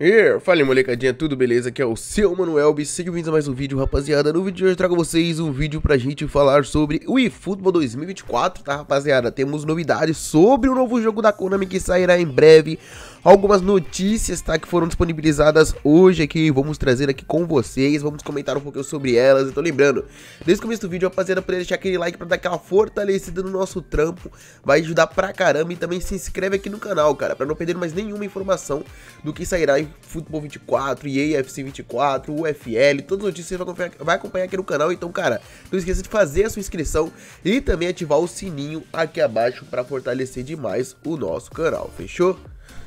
Yeah, fala molecadinha, tudo beleza? Aqui é o seu Manuel B. sejam bem-vindos a mais um vídeo, rapaziada. No vídeo de hoje trago vocês um vídeo pra gente falar sobre o eFootball 2024, tá rapaziada? Temos novidades sobre o novo jogo da Konami que sairá em breve, algumas notícias, tá, que foram disponibilizadas hoje aqui, vamos trazer aqui com vocês, vamos comentar um pouquinho sobre elas. tô lembrando, desde o começo do vídeo, rapaziada, poder deixar aquele like pra dar aquela fortalecida no nosso trampo, vai ajudar pra caramba e também se inscreve aqui no canal, cara, pra não perder mais nenhuma informação do que sairá em Futebol 24, EAFC 24, UFL, todas as notícias você vai acompanhar aqui no canal. Então, cara, não esqueça de fazer a sua inscrição e também ativar o sininho aqui abaixo para fortalecer demais o nosso canal, fechou?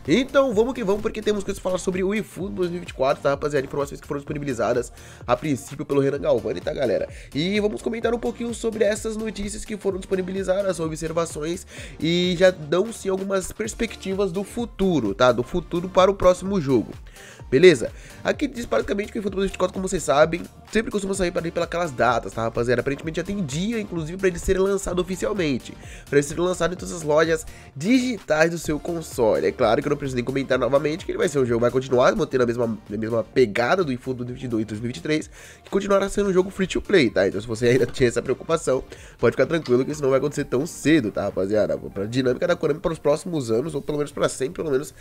Então vamos que vamos, porque temos coisas a falar sobre o eFootball 2024, tá rapaziada? Informações que foram disponibilizadas a princípio pelo Renan Galvani, tá galera? E vamos comentar um pouquinho sobre essas notícias que foram disponibilizadas, observações e já dão-se algumas perspectivas do futuro, tá? Do futuro para o próximo jogo beleza? Aqui diz praticamente que o Futebol 24, como vocês sabem, sempre costuma sair para ir pelas datas, tá rapaziada? Aparentemente já tem dia, inclusive, para ele ser lançado oficialmente, para ele ser lançado em todas as lojas digitais do seu console. É claro que eu não preciso nem comentar novamente que ele vai ser um jogo, vai continuar mantendo a mesma, a mesma pegada do Info 2022 e 2023, que continuará sendo um jogo free to play, tá? Então se você ainda tinha essa preocupação, pode ficar tranquilo que isso não vai acontecer tão cedo, tá rapaziada? A dinâmica da Konami para os próximos anos, ou pelo menos para sempre, pelo menos,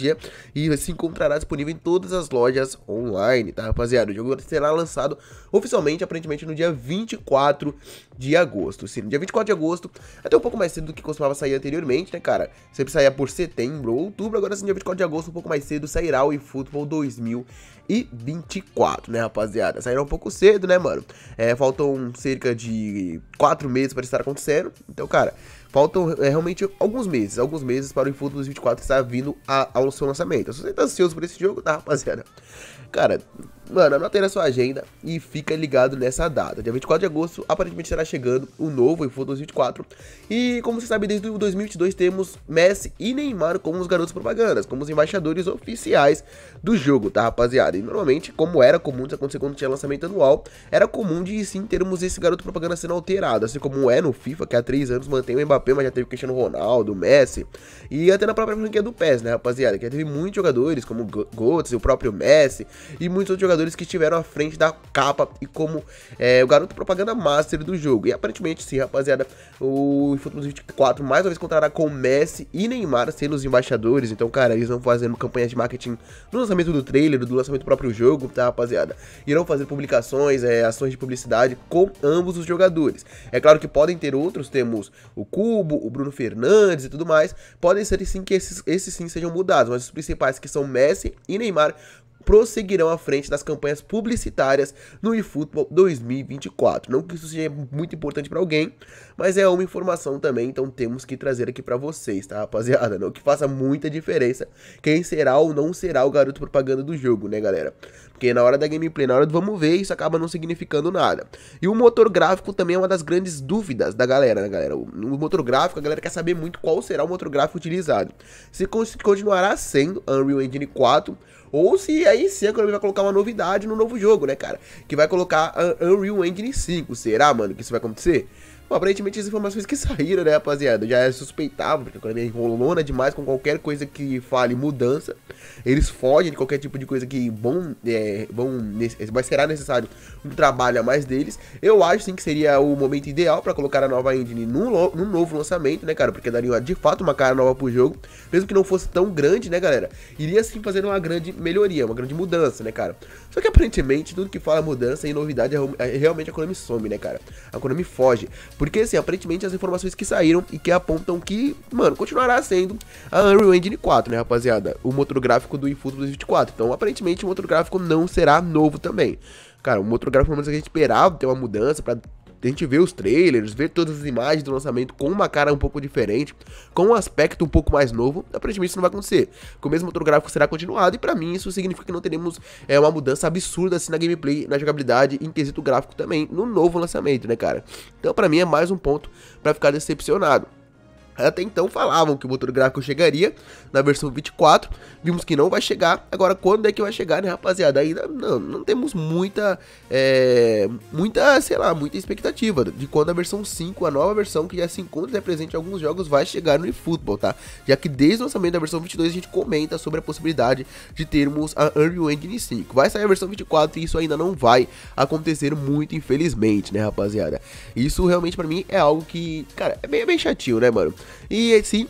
dia e se encontrará disponível em todas as lojas online, tá, rapaziada? O jogo será lançado oficialmente, aparentemente, no dia 24 de agosto. Sim, no dia 24 de agosto, até um pouco mais cedo do que costumava sair anteriormente, né, cara? Sempre saía por setembro ou outubro, agora sim, dia 24 de agosto, um pouco mais cedo, sairá o eFootball 2024, né, rapaziada? Sairá um pouco cedo, né, mano? É, faltam cerca de 4 meses para estar acontecendo, então, cara... Faltam é, realmente alguns meses, alguns meses para o Info 24 estar vindo a, ao seu lançamento. Se você está ansioso por esse jogo, tá, rapaziada? Cara, mano, anota aí na sua agenda e fica ligado nessa data. Dia 24 de agosto, aparentemente estará chegando o um novo iPhone 2024. E como você sabe, desde 2022 temos Messi e Neymar como os garotos propagandas, como os embaixadores oficiais do jogo, tá rapaziada? E normalmente, como era comum isso acontecer quando tinha lançamento anual, era comum de sim termos esse garoto propaganda sendo alterado, assim como é no FIFA, que há 3 anos mantém o Mbappé, mas já teve o Cristiano Ronaldo, Messi, e até na própria franquia do PES, né rapaziada? Que já teve muitos jogadores, como o Götze, o próprio Messi, e muitos outros jogadores jogadores que estiveram à frente da capa e como é, o garoto propaganda master do jogo. E aparentemente, sim, rapaziada, o Infotbus 24 mais uma vez contará com Messi e Neymar sendo os embaixadores. Então, cara, eles vão fazendo campanhas de marketing no lançamento do trailer, do lançamento do próprio jogo, tá, rapaziada? Irão fazer publicações, é, ações de publicidade com ambos os jogadores. É claro que podem ter outros, temos o Cubo, o Bruno Fernandes e tudo mais. Podem ser sim que esses, esses sim sejam mudados, mas os principais que são Messi e Neymar prosseguirão à frente das campanhas publicitárias no eFootball 2024. Não que isso seja muito importante para alguém, mas é uma informação também, então temos que trazer aqui para vocês, tá, rapaziada? Não que faça muita diferença quem será ou não será o garoto propaganda do jogo, né, galera? Porque na hora da gameplay, na hora do vamos ver, isso acaba não significando nada. E o motor gráfico também é uma das grandes dúvidas da galera, né, galera? O motor gráfico, a galera quer saber muito qual será o motor gráfico utilizado. Se continuará sendo Unreal Engine 4 ou se aí sim a Konami vai colocar uma novidade no novo jogo, né, cara? Que vai colocar Unreal Engine 5. Será, mano, que isso vai acontecer? Bom, aparentemente as informações que saíram, né, rapaziada, já é suspeitável, porque a economia enrolona demais com qualquer coisa que fale mudança. Eles fogem de qualquer tipo de coisa que bom, é, bom, mas será necessário um trabalho a mais deles. Eu acho, sim, que seria o momento ideal para colocar a nova engine num, no, novo lançamento, né, cara, porque daria de fato uma cara nova pro jogo, mesmo que não fosse tão grande, né, galera, iria sim fazer uma grande melhoria, uma grande mudança, né, cara. Só que aparentemente tudo que fala mudança e novidade é, é realmente a Konami some, né, cara. A Konami foge. Porque, assim, aparentemente as informações que saíram e que apontam que, mano, continuará sendo a Unreal Engine 4, né, rapaziada? O motor gráfico do Infuso 2024. Então, aparentemente, o motor gráfico não será novo também. Cara, o motor gráfico, pelo menos, a gente esperava ter uma mudança para a gente vê os trailers, vê todas as imagens do lançamento com uma cara um pouco diferente, com um aspecto um pouco mais novo, aparentemente isso não vai acontecer. Que o mesmo motor gráfico será continuado e para mim isso significa que não teremos é, uma mudança absurda assim na gameplay, na jogabilidade, em quesito gráfico também, no novo lançamento, né, cara? Então para mim é mais um ponto para ficar decepcionado. Até então falavam que o motor gráfico chegaria na versão 24, vimos que não vai chegar. Agora, quando é que vai chegar, né, rapaziada? Ainda não, não temos muita, é, muita, sei lá, muita expectativa de quando a versão 5, a nova versão que já se encontra e é presente em alguns jogos, vai chegar no eFootball, tá? Já que desde o lançamento da versão 22 a gente comenta sobre a possibilidade de termos a Unreal Engine 5. Vai sair a versão 24 e isso ainda não vai acontecer muito, infelizmente, né, rapaziada? Isso realmente para mim é algo que, cara, é bem, é bem chatinho, né, mano? E sim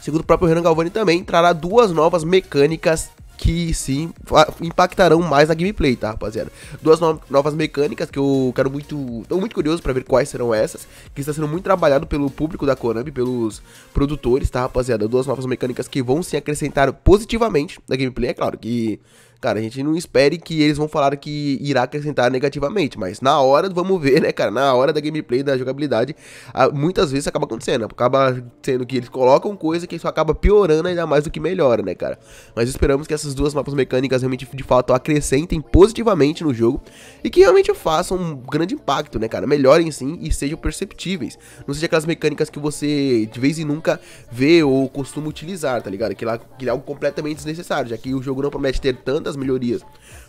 segundo o próprio Renan Galvani também, trará duas novas mecânicas que sim impactarão mais na gameplay, tá, rapaziada? Duas no novas mecânicas que eu quero muito, tô muito curioso para ver quais serão essas, que está sendo muito trabalhado pelo público da Konami, pelos produtores, tá, rapaziada? Duas novas mecânicas que vão se acrescentar positivamente na gameplay, é claro que Cara, a gente não espere que eles vão falar que irá acrescentar negativamente, mas na hora, vamos ver, né, cara? Na hora da gameplay, da jogabilidade, muitas vezes acaba acontecendo. Acaba sendo que eles colocam coisa que isso acaba piorando ainda mais do que melhora, né, cara? Mas esperamos que essas duas mapas mecânicas realmente, de fato, acrescentem positivamente no jogo e que realmente façam um grande impacto, né, cara? Melhorem sim e sejam perceptíveis. Não seja aquelas mecânicas que você de vez em nunca vê ou costuma utilizar, tá ligado? Que lá que é algo completamente desnecessário, já que o jogo não promete ter tantas essas melhorias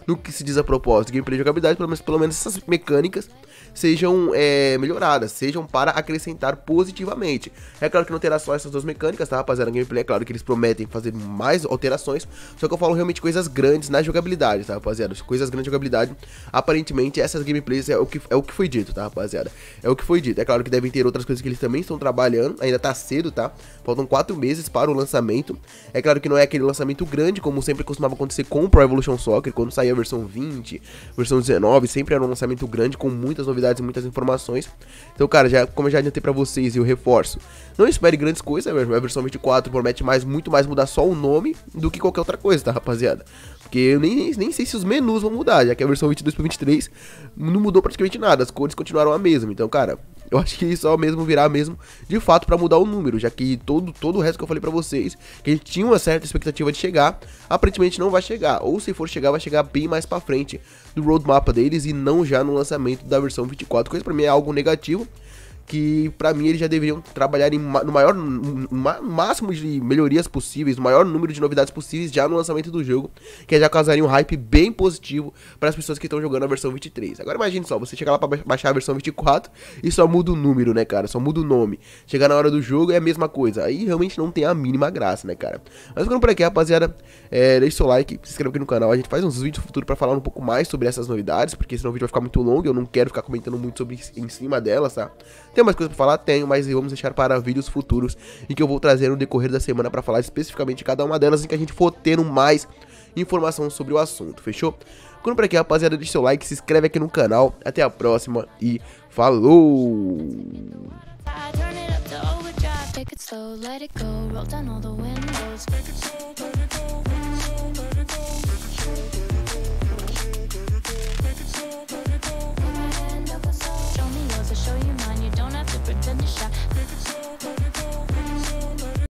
no que se diz a propósito de gameplay e jogabilidade, pelo menos, pelo menos essas mecânicas sejam é, melhoradas, sejam para acrescentar positivamente. É claro que não terá só essas duas mecânicas, tá rapaziada? gameplay é claro que eles prometem fazer mais alterações, só que eu falo realmente coisas grandes na jogabilidade, tá rapaziada? Coisas grandes na jogabilidade, aparentemente essas gameplays é o, que, é o que foi dito, tá rapaziada? É o que foi dito. É claro que devem ter outras coisas que eles também estão trabalhando, ainda tá cedo, tá? Faltam 4 meses para o lançamento. É claro que não é aquele lançamento grande, como sempre costumava acontecer com o Pro Evolution Evolution Soccer, quando saía a versão 20, versão 19, sempre era um lançamento grande com muitas novidades e muitas informações. Então, cara, já, como eu já adiantei para vocês e eu reforço, não espere grandes coisas, é a versão 24 promete mais, muito mais mudar só o nome do que qualquer outra coisa, tá, rapaziada? Porque eu nem, nem sei se os menus vão mudar, já que a versão 22 para 23 não mudou praticamente nada, as cores continuaram a mesma. Então, cara, eu acho que só é mesmo virá mesmo, de fato, para mudar o número, já que todo, todo o resto que eu falei para vocês, que a gente tinha uma certa expectativa de chegar, aparentemente não vai chegar, ou se for chegar, vai chegar bem mais para frente do roadmap deles e não já no lançamento da versão 24, coisa para mim é algo negativo, que para mim eles já deveriam trabalhar em, no maior no máximo de melhorias possíveis, no maior número de novidades possíveis já no lançamento do jogo, que é já causaria um hype bem positivo para as pessoas que estão jogando a versão 23. Agora imagine só, você chegar lá para baixar a versão 24 e só muda o número, né, cara? Só muda o nome. Chegar na hora do jogo é a mesma coisa. Aí realmente não tem a mínima graça, né, cara? Mas ficando por aqui, rapaziada, é, deixa seu like, se inscreva aqui no canal, a gente faz uns vídeos no futuro para falar um pouco mais sobre essas novidades, porque senão o vídeo vai ficar muito longo, eu não quero ficar comentando muito sobre em cima delas, tá? Tem mais coisas pra falar? Tenho, mas vamos deixar para vídeos futuros em que eu vou trazer no decorrer da semana para falar especificamente cada uma delas em que a gente for tendo mais informação sobre o assunto, fechou? Ficando por aqui, rapaziada, deixa seu like, se inscreve aqui no canal. Até a próxima e falou!